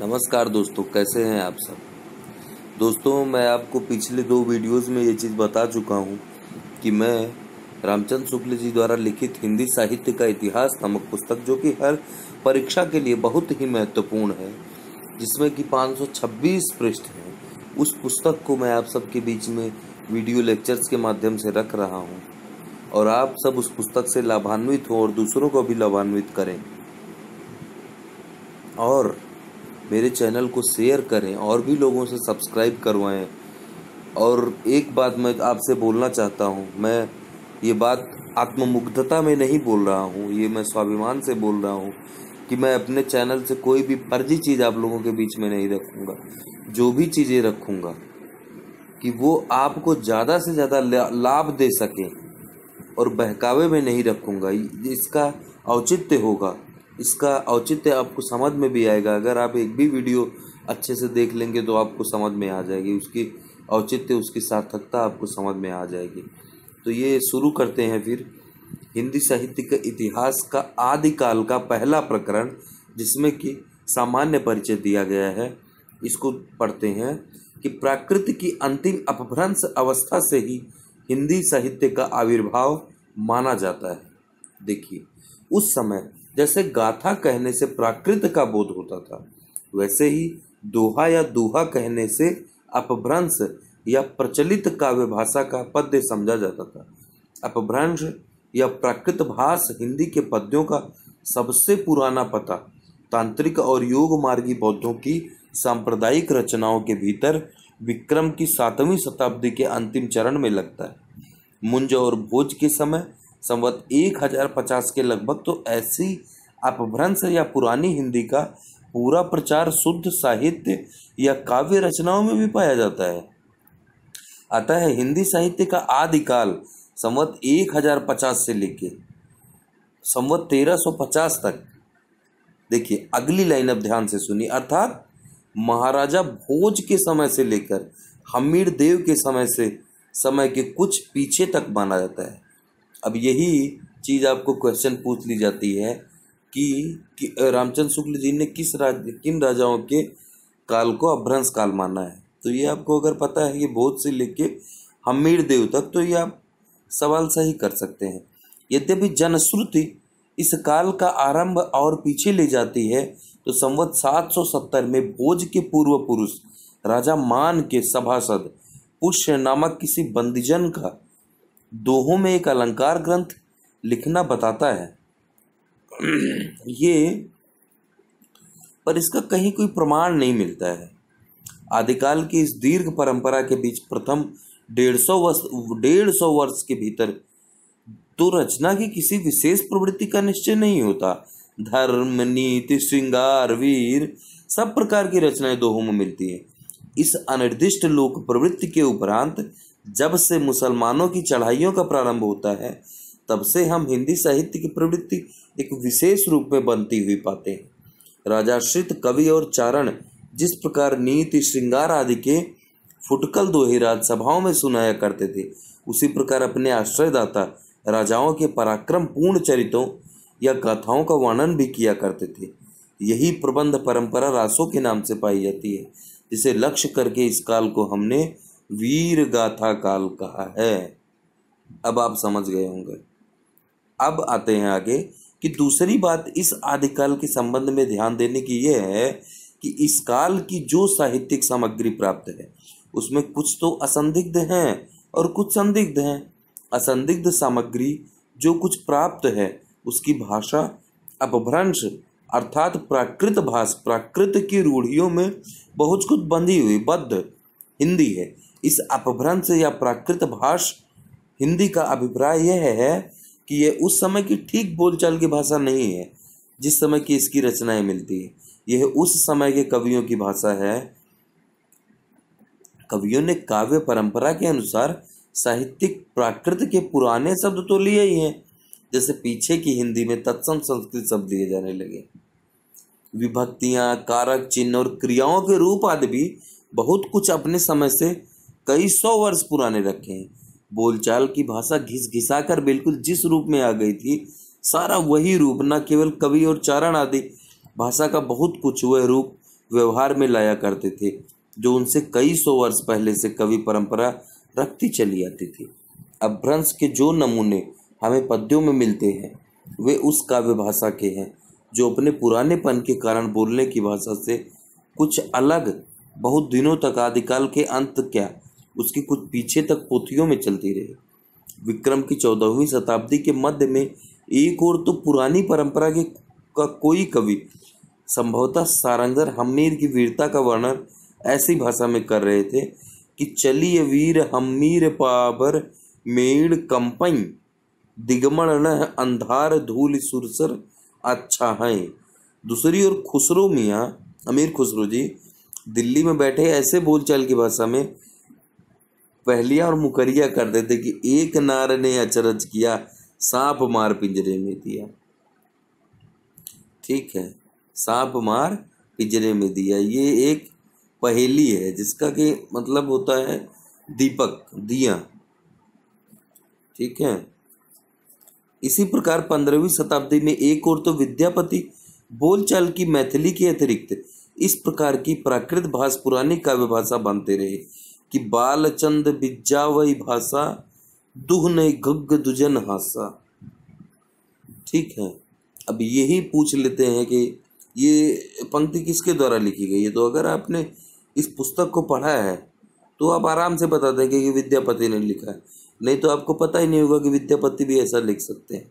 नमस्कार दोस्तों कैसे हैं आप सब दोस्तों मैं आपको पिछले दो वीडियोस में ये चीज़ बता चुका हूँ कि मैं रामचंद्र शुक्ल जी द्वारा लिखित हिंदी साहित्य का इतिहास नामक पुस्तक जो कि हर परीक्षा के लिए बहुत ही महत्वपूर्ण है जिसमें कि 526 पृष्ठ हैं उस पुस्तक को मैं आप सबके बीच में वीडियो लेक्चर्स के माध्यम से रख रहा हूँ और आप सब उस पुस्तक से लाभान्वित हो और दूसरों को भी लाभान्वित करें और मेरे चैनल को शेयर करें और भी लोगों से सब्सक्राइब करवाएं और एक बात मैं आपसे बोलना चाहता हूँ मैं ये बात आत्ममुग्धता में नहीं बोल रहा हूँ ये मैं स्वाभिमान से बोल रहा हूँ कि मैं अपने चैनल से कोई भी फर्जी चीज़ आप लोगों के बीच में नहीं रखूँगा जो भी चीज़ें रखूँगा कि वो आपको ज़्यादा से ज़्यादा लाभ दे सकें और बहकावे में नहीं रखूँगा इसका औचित्य होगा इसका औचित्य आपको समझ में भी आएगा अगर आप एक भी वीडियो अच्छे से देख लेंगे तो आपको समझ में आ जाएगी उसकी औचित्य उसकी सार्थकता आपको समझ में आ जाएगी तो ये शुरू करते हैं फिर हिंदी साहित्य के इतिहास का आदिकाल का पहला प्रकरण जिसमें कि सामान्य परिचय दिया गया है इसको पढ़ते हैं कि प्रकृति की अंतिम अपभ्रंश अवस्था से ही हिंदी साहित्य का आविर्भाव माना जाता है देखिए उस समय जैसे गाथा कहने से प्राकृत का बोध होता था वैसे ही दोहा या दोहा कहने से अपभ्रंश या प्रचलित काव्य भाषा का पद्य समझा जाता था अपभ्रंश या प्राकृत भाष हिंदी के पद्यों का सबसे पुराना पता तांत्रिक और योग मार्गी बौद्धों की सांप्रदायिक रचनाओं के भीतर विक्रम की सातवीं शताब्दी के अंतिम चरण में लगता है मुंज और भोज के समय संवत एक हजार पचास के लगभग तो ऐसी अपभ्रंश या पुरानी हिंदी का पूरा प्रचार शुद्ध साहित्य या काव्य रचनाओं में भी पाया जाता है अतः हिंदी साहित्य का आदिकाल संवत एक हजार पचास से लेके संवत तेरह सौ पचास तक देखिए अगली लाइन अब ध्यान से सुनिए अर्थात महाराजा भोज के समय से लेकर हमीर देव के समय से समय के कुछ पीछे तक माना जाता है अब यही चीज़ आपको क्वेश्चन पूछ ली जाती है कि, कि रामचंद्र शुक्ल जी ने किस राज किन राजाओं के काल को अभ्रंश काल माना है तो ये आपको अगर पता है ये बहुत से लेके हमीर देव तक तो ये आप सवाल सही कर सकते हैं यद्यपि जनश्रुति इस काल का आरंभ और पीछे ले जाती है तो संवत 770 में भोज के पूर्व पुरुष राजा मान के सभासद पुष्य नामक किसी बंदीजन का दोहों में एक अलंकार ग्रंथ लिखना बताता है ये पर इसका कहीं कोई प्रमाण नहीं मिलता है आदिकाल की इस दीर्घ परंपरा के बीच प्रथम डेढ़ सौ वर्ष डेढ़ सौ वर्ष के भीतर तो रचना की किसी विशेष प्रवृत्ति का निश्चय नहीं होता धर्म नीति श्रृंगार वीर सब प्रकार की रचनाएं दोहों में मिलती हैं इस अनिर्दिष्ट लोक प्रवृत्ति के उपरांत जब से मुसलमानों की चढ़ाइयों का प्रारंभ होता है तब से हम हिंदी साहित्य की प्रवृत्ति एक विशेष रूप में बनती हुई पाते हैं राजाश्रित कवि और चारण जिस प्रकार नीति श्रृंगार आदि के फुटकल दोहे राजसभाओं में सुनाया करते थे उसी प्रकार अपने आश्रयदाता राजाओं के पराक्रम पूर्ण चरितों या गाथाओं का वर्णन भी किया करते थे यही प्रबंध परंपरा रासों के नाम से पाई जाती है जिसे लक्ष्य करके इस काल को हमने वीर गाथा काल कहा है अब आप समझ गए होंगे अब आते हैं आगे कि दूसरी बात इस आदिकाल के संबंध में ध्यान देने की यह है कि इस काल की जो साहित्यिक सामग्री प्राप्त है उसमें कुछ तो असंदिग्ध हैं और कुछ संदिग्ध हैं असंदिग्ध सामग्री जो कुछ प्राप्त है उसकी भाषा अपभ्रंश अर्थात प्राकृत भाष प्राकृत की रूढ़ियों में बहुत कुछ बंधी हुई बद्ध हिंदी है इस अपभ्रंश या प्राकृत भाष हिंदी का अभिप्राय यह है कि यह उस समय की ठीक बोलचाल की भाषा नहीं है जिस समय की इसकी रचनाएं मिलती है यह उस समय के कवियों की भाषा है कवियों ने काव्य परंपरा के अनुसार साहित्यिक प्राकृत के पुराने शब्द तो लिए ही हैं जैसे पीछे की हिंदी में तत्सम संस्कृत शब्द लिए जाने लगे विभक्तियां कारक चिन्ह और क्रियाओं के रूप आदि भी बहुत कुछ अपने समय से कई सौ वर्ष पुराने रखे हैं बोलचाल की भाषा घिस घिसा कर बिल्कुल जिस रूप में आ गई थी सारा वही रूप न केवल कवि और चारण आदि भाषा का बहुत कुछ वह रूप व्यवहार में लाया करते थे जो उनसे कई सौ वर्ष पहले से कवि परंपरा रखती चली आती थी अभ्रंश के जो नमूने हमें पद्यों में मिलते हैं वे उस काव्य भाषा के हैं जो अपने पुरानेपन के कारण बोलने की भाषा से कुछ अलग बहुत दिनों तक आदिकाल के अंत क्या उसके कुछ पीछे तक पोथियों में चलती रही विक्रम की चौदहवीं शताब्दी के मध्य में एक और तो पुरानी परंपरा के का कोई कवि संभवतः सारंगर हमीर की वीरता का वर्णन ऐसी भाषा में कर रहे थे कि चलिय वीर हमीर पाभर मेड़ कंपई दिगमण न अंधार धूल सुरसर अच्छा है दूसरी ओर खुसरो मियाँ अमीर खुसरो जी दिल्ली में बैठे ऐसे बोलचाल की भाषा में पहलिया और मुकरिया कर थे कि एक नार ने अचरज किया सांप मार पिंजरे में दिया ठीक है सांप मार पिंजरे में दिया ये एक पहेली है जिसका कि मतलब होता है दीपक दिया ठीक है इसी प्रकार पंद्रहवीं शताब्दी में एक और तो विद्यापति बोलचाल की मैथिली के अतिरिक्त इस प्रकार की प्राकृत भाष पुरानी काव्य भाषा बनते रहे कि बालचंद बिज्जा वही भाषा दुह नहीं गग दुजन हासा ठीक है अब यही पूछ लेते हैं कि ये पंक्ति किसके द्वारा लिखी गई है तो अगर आपने इस पुस्तक को पढ़ा है तो आप आराम से बता देंगे कि विद्यापति ने लिखा है नहीं तो आपको पता ही नहीं होगा कि विद्यापति भी ऐसा लिख सकते हैं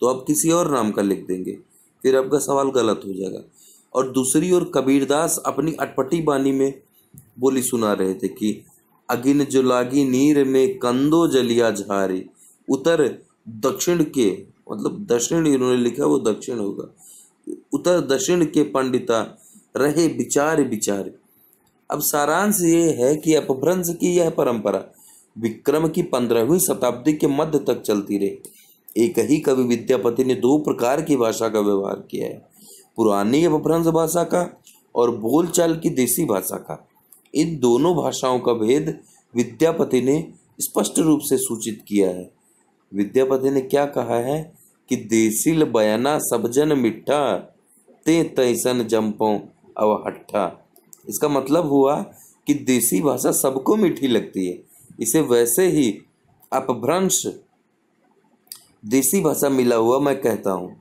तो आप किसी और नाम का लिख देंगे फिर आपका सवाल गलत हो जाएगा और दूसरी ओर कबीरदास अपनी अटपटी बानी में बोली सुना रहे थे कि अगिन जो लागी नीर में कंदो जलिया झारी उतर दक्षिण के मतलब दक्षिण इन्होंने लिखा वो दक्षिण होगा उत्तर दक्षिण के पंडिता रहे विचार विचार अब सारांश ये है कि अपभ्रंश की यह परंपरा विक्रम की पंद्रहवीं शताब्दी के मध्य तक चलती रही एक ही कवि विद्यापति ने दो प्रकार की भाषा का व्यवहार किया है पुरानी अपभ्रंश भाषा का और बोलचाल की देसी भाषा का इन दोनों भाषाओं का भेद विद्यापति ने स्पष्ट रूप से सूचित किया है विद्यापति ने क्या कहा है कि देसिल बयाना सबजन मिठा ते तैसन जम्पो अव हट्ठा इसका मतलब हुआ कि देसी भाषा सबको मीठी लगती है इसे वैसे ही अपभ्रंश देसी भाषा मिला हुआ मैं कहता हूँ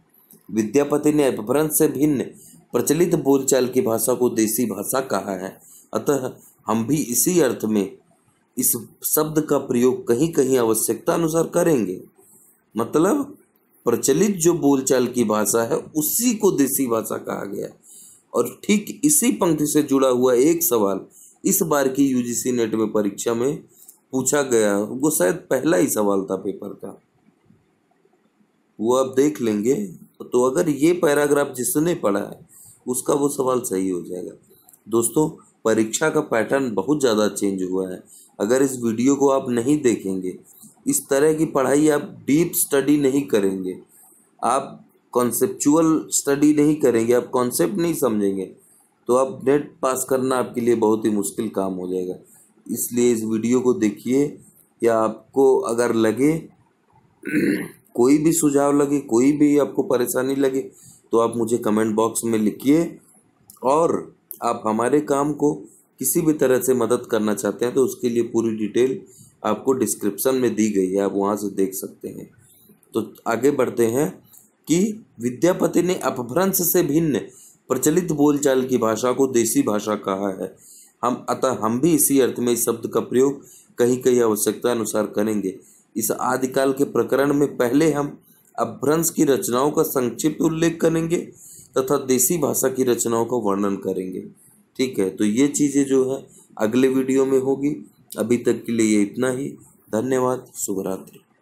विद्यापति ने अपभ्रंश से भिन्न प्रचलित बोलचाल की भाषा को देसी भाषा कहा है अतः हम भी इसी अर्थ में इस शब्द का प्रयोग कहीं कहीं आवश्यकता अनुसार करेंगे मतलब प्रचलित जो बोलचाल की भाषा है उसी को देसी भाषा कहा गया और ठीक इसी पंक्ति से जुड़ा हुआ एक सवाल इस बार की यूजीसी नेट में परीक्षा में पूछा गया वो शायद पहला ही सवाल था पेपर का वो आप देख लेंगे तो अगर ये पैराग्राफ जिसने पढ़ा है उसका वो सवाल सही हो जाएगा दोस्तों परीक्षा का पैटर्न बहुत ज़्यादा चेंज हुआ है अगर इस वीडियो को आप नहीं देखेंगे इस तरह की पढ़ाई आप डीप स्टडी नहीं करेंगे आप कॉन्सेप्चुअल स्टडी नहीं करेंगे आप कॉन्सेप्ट नहीं समझेंगे तो आप नेट पास करना आपके लिए बहुत ही मुश्किल काम हो जाएगा इसलिए इस वीडियो को देखिए या आपको अगर लगे कोई भी सुझाव लगे कोई भी आपको परेशानी लगे तो आप मुझे कमेंट बॉक्स में लिखिए और आप हमारे काम को किसी भी तरह से मदद करना चाहते हैं तो उसके लिए पूरी डिटेल आपको डिस्क्रिप्शन में दी गई है आप वहाँ से देख सकते हैं तो आगे बढ़ते हैं कि विद्यापति ने अपभ्रंश से भिन्न प्रचलित बोलचाल की भाषा को देसी भाषा कहा है हम अतः हम भी इसी अर्थ में इस शब्द का प्रयोग कहीं कहीं आवश्यकता अनुसार करेंगे इस आदिकाल के प्रकरण में पहले हम अपभ्रंश की रचनाओं का संक्षिप्त उल्लेख करेंगे तथा देसी भाषा की रचनाओं का वर्णन करेंगे ठीक है तो ये चीज़ें जो है अगले वीडियो में होगी अभी तक के लिए ये इतना ही धन्यवाद शुभरात्रि